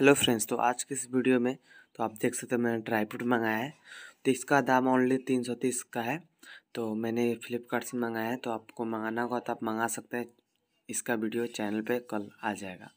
hello friends तो आज के इस वीडियो में तो आप देख सकते हो मैंने फ्रूट मंगाया है तो इसका दाम ओनली तीन सौ तीस का है तो मैंने फ्लिपकार्ट से मंगाया है तो आपको मंगाना होगा तो आप मंगा सकते हैं इसका वीडियो चैनल पे कल आ जाएगा